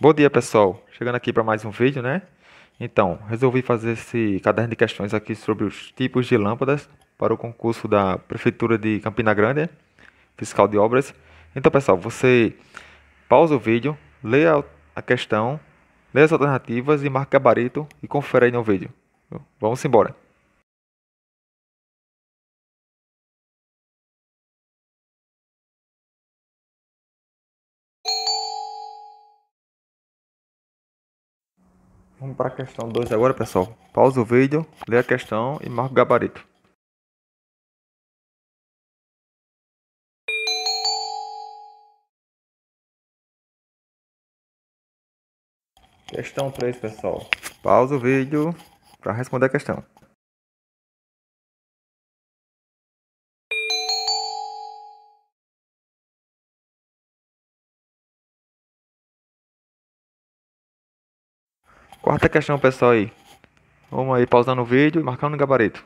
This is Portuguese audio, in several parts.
Bom dia pessoal, chegando aqui para mais um vídeo, né? Então, resolvi fazer esse caderno de questões aqui sobre os tipos de lâmpadas para o concurso da Prefeitura de Campina Grande, Fiscal de Obras. Então pessoal, você pausa o vídeo, lê a questão, lê as alternativas e marca gabarito e confere aí no vídeo. Vamos embora. Vamos para a questão 2 agora, pessoal. Pausa o vídeo, lê a questão e marca o gabarito. Questão 3, pessoal. Pausa o vídeo para responder a questão. Quarta questão, pessoal aí. Vamos aí pausando o vídeo e marcando o gabarito.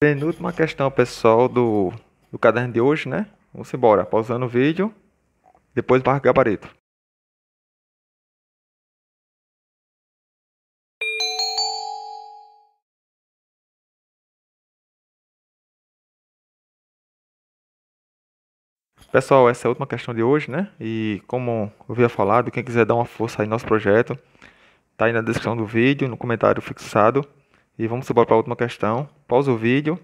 Penúltima questão, pessoal, do, do caderno de hoje, né? Vamos embora, pausando o vídeo, depois marca o gabarito. Pessoal, essa é a última questão de hoje, né? E como eu havia falado, quem quiser dar uma força aí no nosso projeto, tá aí na descrição do vídeo, no comentário fixado. E vamos embora para a última questão. Pausa o vídeo,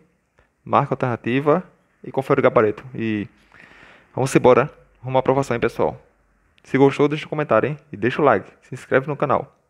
marca a alternativa e confere o gabarito. E vamos embora. Uma à aprovação, hein, pessoal? Se gostou, deixa um comentário, hein? E deixa o like. Se inscreve no canal.